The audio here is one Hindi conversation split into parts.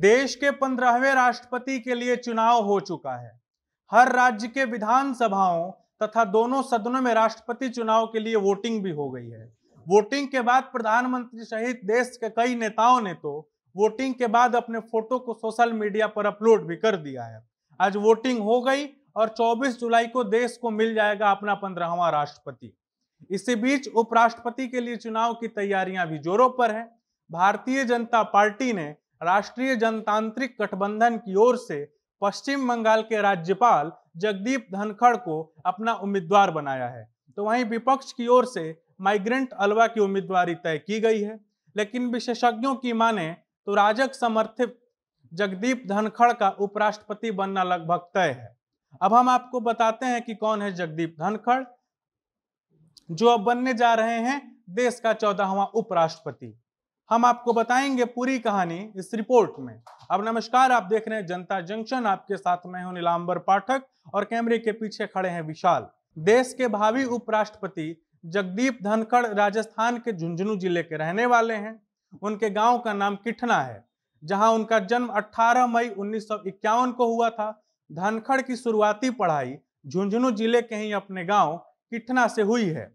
देश के पंद्रहवें राष्ट्रपति के लिए चुनाव हो चुका है हर राज्य के विधानसभाओं तथा दोनों सदनों में राष्ट्रपति चुनाव के लिए वोटिंग भी हो गई है वोटिंग के बाद प्रधानमंत्री सहित देश के कई नेताओं ने तो वोटिंग के बाद अपने फोटो को सोशल मीडिया पर अपलोड भी कर दिया है आज वोटिंग हो गई और 24 जुलाई को देश को मिल जाएगा अपना पंद्रहवा राष्ट्रपति इसी बीच उपराष्ट्रपति के लिए चुनाव की तैयारियां भी जोरों पर है भारतीय जनता पार्टी ने राष्ट्रीय जनतांत्रिक गठबंधन की ओर से पश्चिम बंगाल के राज्यपाल जगदीप धनखड़ को अपना उम्मीदवार बनाया है तो वहीं विपक्ष की ओर से माइग्रेंट अलवा की उम्मीदवारी तय की गई है लेकिन विशेषज्ञों की माने तो राजक समर्थित जगदीप धनखड़ का उपराष्ट्रपति बनना लगभग तय है अब हम आपको बताते हैं कि कौन है जगदीप धनखड़ जो अब बनने जा रहे हैं देश का चौदहवा उपराष्ट्रपति हम आपको बताएंगे पूरी कहानी इस रिपोर्ट में अब नमस्कार आप देख रहे हैं जनता जंक्शन आपके साथ में हूं नीलाम्बर पाठक और कैमरे के पीछे खड़े हैं विशाल देश के भावी उपराष्ट्रपति जगदीप धनखड़ राजस्थान के झुंझुनू जिले के रहने वाले हैं उनके गांव का नाम किठना है जहां उनका जन्म 18 मई उन्नीस को हुआ था धनखड़ की शुरुआती पढ़ाई झुंझुनू जिले के ही अपने गांव किठना से हुई है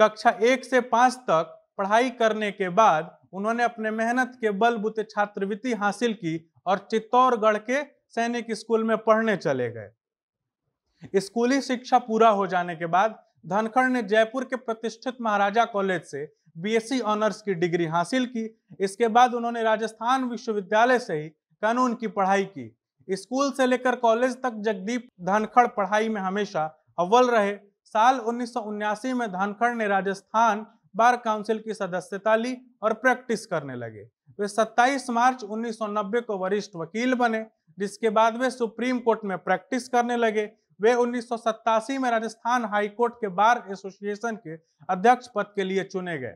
कक्षा एक से पांच तक पढ़ाई करने के बाद उन्होंने अपने मेहनत के बलबूते छात्रवृत्ति हासिल की और चित्तौड़गढ़ के सैनिक स्कूल में पढ़ने चले गए स्कूली शिक्षा पूरा हो जाने के बाद धनखड़ ने जयपुर के प्रतिष्ठित महाराजा कॉलेज से बीएससी ऑनर्स की डिग्री हासिल की इसके बाद उन्होंने राजस्थान विश्वविद्यालय से ही कानून की पढ़ाई की स्कूल से लेकर कॉलेज तक जगदीप धनखड़ पढ़ाई में हमेशा अव्वल रहे साल उन्नीस में धनखड़ ने राजस्थान बार काउंसिल की सदस्यता ली और प्रैक्टिस करने लगे वे 27 मार्च 1990 को वरिष्ठ वकील बने जिसके बाद वे सुप्रीम कोर्ट में प्रैक्टिस करने लगे वे उन्नीस में राजस्थान हाईकोर्ट के बार एसोसिएशन के अध्यक्ष पद के लिए चुने गए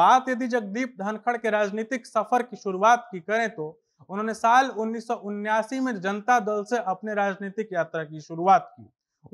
बात यदि जगदीप धनखड़ के राजनीतिक सफर की शुरुआत की करें तो उन्होंने साल उन्नीस में जनता दल से अपने राजनीतिक यात्रा की शुरुआत की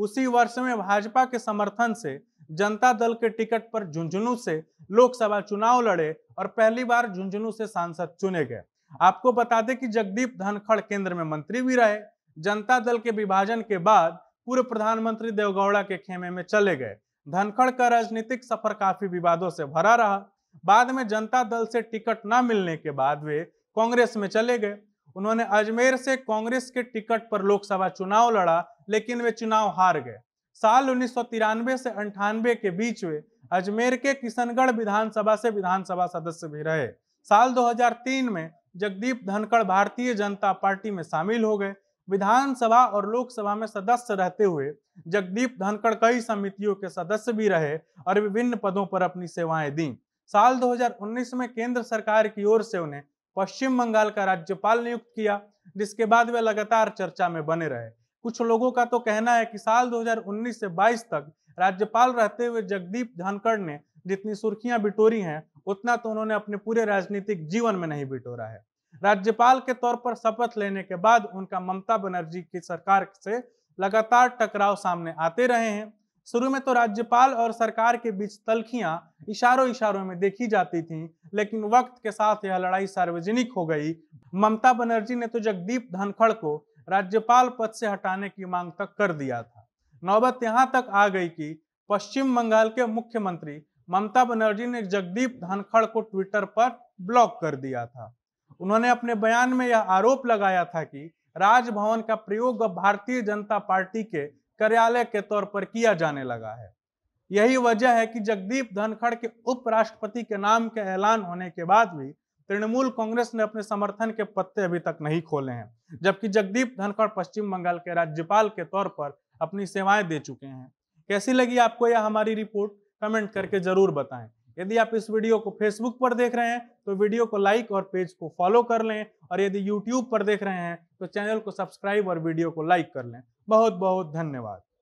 उसी वर्ष में भाजपा के समर्थन से जनता दल के टिकट पर झुंझुनू से लोकसभा चुनाव लड़े और पहली बार झुंझुनू से सांसद चुने गए आपको बता दें कि जगदीप धनखड़ केंद्र में मंत्री भी रहे जनता दल के विभाजन के बाद पूर्व प्रधानमंत्री देवगौड़ा के खेमे में चले गए धनखड़ का राजनीतिक सफर काफी विवादों से भरा रहा बाद में जनता दल से टिकट न मिलने के बाद वे कांग्रेस में चले गए उन्होंने अजमेर से कांग्रेस के टिकट पर लोकसभा चुनाव लड़ा लेकिन वे चुनाव हार गए साल उन्नीस से अंठानवे के बीच में अजमेर के किशनगढ़ विधानसभा से विधानसभा सदस्य भी रहे साल 2003 में जगदीप धनखड़ भारतीय जनता पार्टी में शामिल हो गए विधानसभा और लोकसभा में सदस्य रहते हुए जगदीप धनखड़ कई समितियों के सदस्य भी रहे और विभिन्न पदों पर अपनी सेवाएं दी साल 2019 में केंद्र सरकार की ओर से उन्हें पश्चिम बंगाल का राज्यपाल नियुक्त किया जिसके बाद वे लगातार चर्चा में बने रहे कुछ लोगों का तो कहना है कि साल 2019 से 22 तक राज्यपाल रहते हुए जगदीप धनखड़ ने जितनी सुर्खियां बिटोरी हैं उतना तो उन्होंने अपने पूरे राजनीतिक जीवन में नहीं बिटोरा है राज्यपाल के तौर पर शपथ लेने के बाद उनका ममता बनर्जी की सरकार से लगातार टकराव सामने आते रहे हैं शुरू में तो राज्यपाल और सरकार के बीच तलखियां इशारों इशारों में देखी जाती थीं, लेकिन वक्त के साथ यह लड़ाई सार्वजनिक हो गई ममता बनर्जी ने तो जगदीप धनखड़ को राज्यपाल पद से हटाने की मांग तक कर दिया था नौबत यहाँ तक आ गई कि पश्चिम बंगाल के मुख्यमंत्री ममता बनर्जी ने जगदीप धनखड़ को ट्विटर पर ब्लॉक कर दिया था उन्होंने अपने बयान में यह आरोप लगाया था कि राजभवन का प्रयोग अब भारतीय जनता पार्टी के कार्यालय के तौर पर किया जाने लगा है यही वजह है कि जगदीप धनखड़ के उपराष्ट्रपति के नाम के ऐलान होने के बाद भी तृणमूल कांग्रेस ने अपने समर्थन के पत्ते अभी तक नहीं खोले हैं जबकि जगदीप धनखड़ पश्चिम बंगाल के राज्यपाल के तौर पर अपनी सेवाएं दे चुके हैं कैसी लगी आपको यह हमारी रिपोर्ट कमेंट करके जरूर बताएं यदि आप इस वीडियो को फेसबुक पर देख रहे हैं तो वीडियो को लाइक और पेज को फॉलो कर लें और यदि यूट्यूब पर देख रहे हैं तो चैनल को सब्सक्राइब और वीडियो को लाइक कर लें बहुत बहुत धन्यवाद